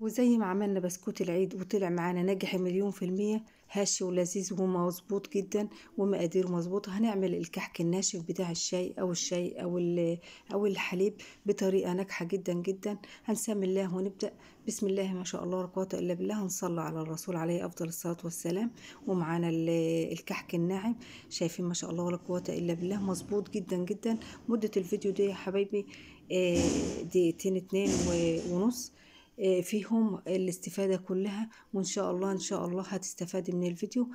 وزي ما عملنا بسكوت العيد وطلع معانا ناجح مليون في المية هش ولذيذ ومظبوط جدا ومقاديره مظبوطة هنعمل الكحك الناشف بتاع الشاي أو الشاي أو أو الحليب بطريقة ناجحة جدا جدا هنسمي الله ونبدأ بسم الله ما شاء الله ولا قوة إلا بالله هنصلى على الرسول عليه أفضل الصلاة والسلام ومعانا الكحك الناعم شايفين ما شاء الله ولا قوة إلا بالله مظبوط جدا جدا مدة الفيديو دي يا حبايبي آه، دقيقتين اتنين ونص آه، فيهم الاستفادة كلها وإن شاء الله إن شاء الله هتستفادي من الفيديو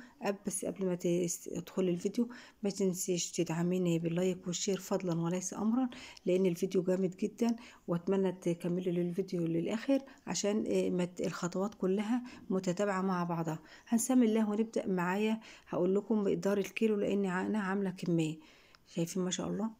بس قبل ما تدخل الفيديو ما تنسيش تدعميني باللايك والشير فضلا وليس أمرا لأن الفيديو جامد جدا وأتمنى تكملي للفيديو للآخر عشان آه، الخطوات كلها متتابعة مع بعضها هنسمي الله ونبدأ معايا هقول لكم مقدار الكيلو لأن أنا عاملة كمية شايفين ما شاء الله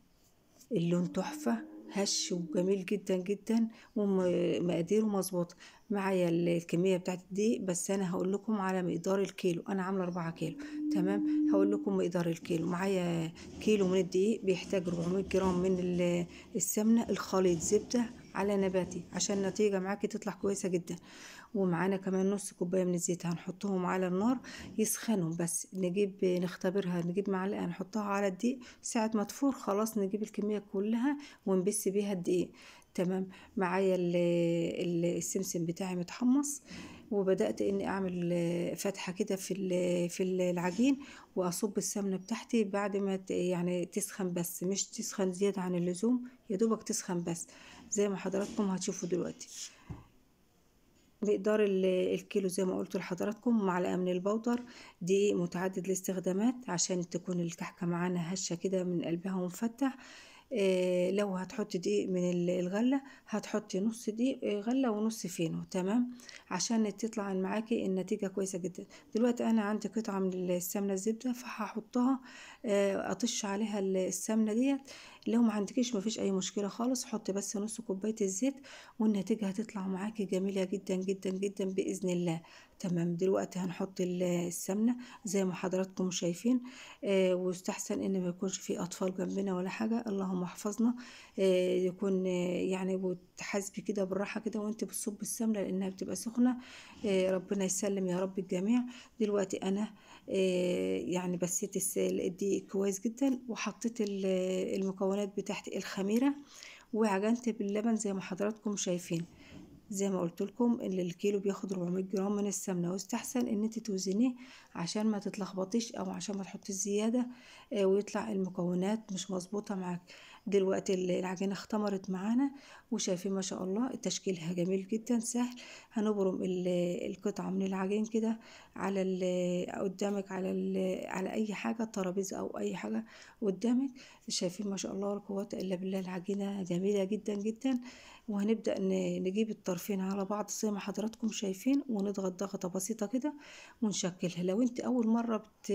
اللون تحفة هش وجميل جدا جدا ومقاديره مظبوطه معايا الكميه بتاعت الدقيق بس انا هقول لكم على مقدار الكيلو انا عامله 4 كيلو تمام هقول لكم مقدار الكيلو معايا كيلو من الدقيق بيحتاج 400 جرام من السمنه الخليط زبده على نباتي عشان النتيجة معاكي تطلع كويسة جدا ومعانا كمان نص كوباية من الزيت هنحطهم على النار يسخنوا بس نجيب نختبرها نجيب معلقة نحطها على الدقيق ساعة ما تفور خلاص نجيب الكمية كلها ونبس بيها الدقيق تمام معايا السمسم بتاعي متحمص وبدات اني اعمل فتحه كده في في العجين واصب السمنه بتاعتي بعد ما يعني تسخن بس مش تسخن زياده عن اللزوم يا دوبك تسخن بس زي ما حضراتكم هتشوفوا دلوقتي مقدار الكيلو زي ما قلت لحضراتكم معلقه من البودر دي متعدد الاستخدامات عشان تكون الكحكه معانا هشه كده من قلبها ومفتح آه، لو هتحطي دقيق من الغلة هتحطي نص دقيق آه، غلة ونص فينو تمام عشان تطلع معاكي النتيجة كويسة جدا دلوقتي انا عندي قطعة من السمنة الزبدة فهحطها آه، اطش عليها السمنة ديت لو ما عندكيش مفيش اي مشكلة خالص حطي بس نص كوباية الزيت والنتيجة هتطلع معاكي جميلة جدا جدا جدا بإذن الله تمام دلوقتي هنحط السمنه زي ما حضراتكم شايفين واستحسن ويستحسن ان ما يكونش في اطفال جنبنا ولا حاجه اللهم اللهم احفظنا آه، يكون آه، يعني وتحاسبي كده بالراحه كده وانت بتصب السمنه لانها بتبقى سخنه آه، ربنا يسلم يا رب الجميع دلوقتي انا يعني بسيت الدقيق كويس جدا وحطيت المكونات بتاعت الخميره وعجنت باللبن زي ما حضراتكم شايفين زي ما قلت لكم اللي الكيلو بياخد 400 جرام من السمنه واستحسن ان انت توزنيه عشان ما تتلخبطيش او عشان ما تحطيش زياده آه، ويطلع المكونات مش مظبوطه معاك دلوقتي العجينة اختمرت معانا وشايفين ما شاء الله تشكيلها جميل جدا سهل هنبرم القطعة من العجين كده على قدامك على على اي حاجة ترابيزة او اي حاجة قدامك شايفين ما شاء الله ولا قوة الا بالله العجينة جميلة جدا جدا وهنبدأ نجيب الطرفين على بعض زي ما حضراتكم شايفين ونضغط ضغطة بسيطة كده ونشكلها لو انت اول مرة بت...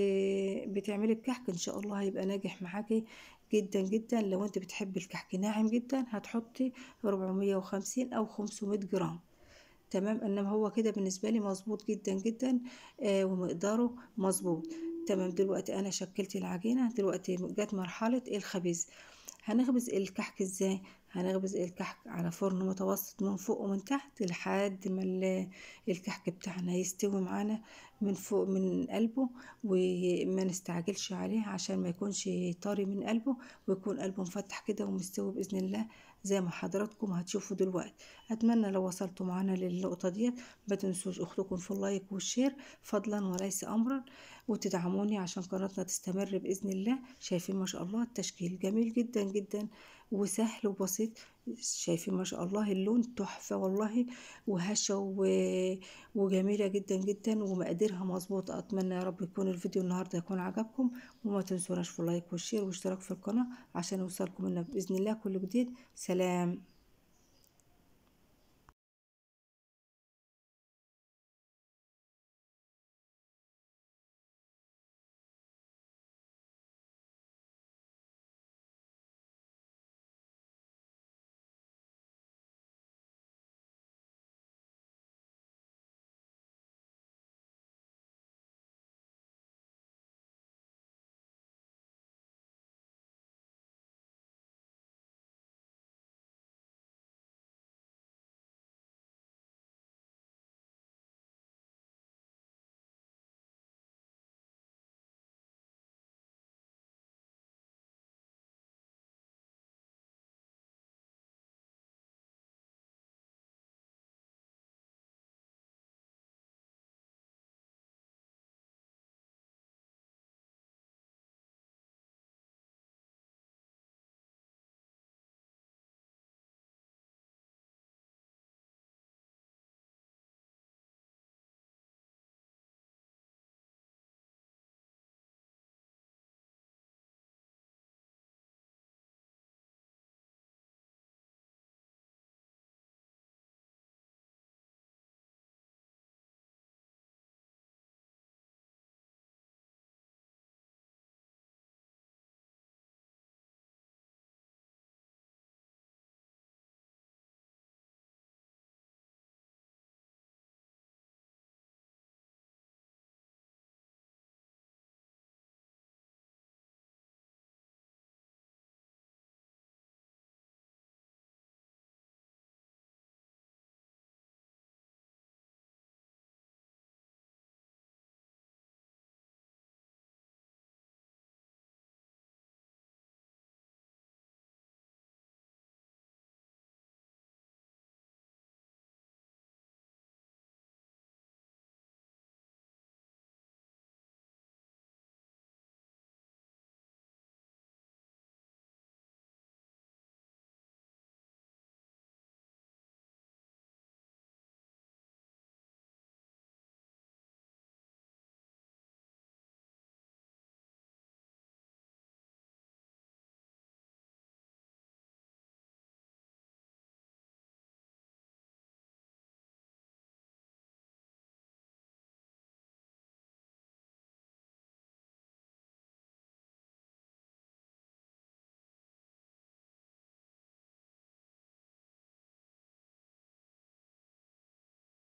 بتعملي الكحك ان شاء الله هيبقى ناجح معاكي جدا جدا لو انت بتحبي الكحك ناعم جدا هتحطي 450 او 500 جرام تمام انما هو كده بالنسبه لي مظبوط جدا جدا آه ومقداره مظبوط تمام دلوقتي انا شكلت العجينه دلوقتي جت مرحله الخبز هنخبز الكحك ازاي هنخبز الكحك على فرن متوسط من فوق ومن تحت لحد ما الكحك بتاعنا يستوي معانا من فوق من قلبه وما نستعجلش عليه عشان ما يكونش طري من قلبه ويكون قلبه مفتح كده ومستوي باذن الله زي ما حضراتكم هتشوفوا دلوقتي اتمنى لو وصلتوا معانا للنقطه ديت ما تنسوش اختكم في اللايك والشير فضلا وليس امرا وتدعموني عشان قناتنا تستمر باذن الله شايفين ما شاء الله التشكيل جميل جدا جدا وسهل وبسيط شايفين ما شاء الله اللون تحفة والله وهشة وجميلة جدا جدا ومقاديرها مظبوطة أتمنى يا رب يكون الفيديو النهاردة يكون عجبكم وما تنسوناش في اللايك والشير والاشتراك في القناة عشان يوصلكم لنا بإذن الله كل جديد سلام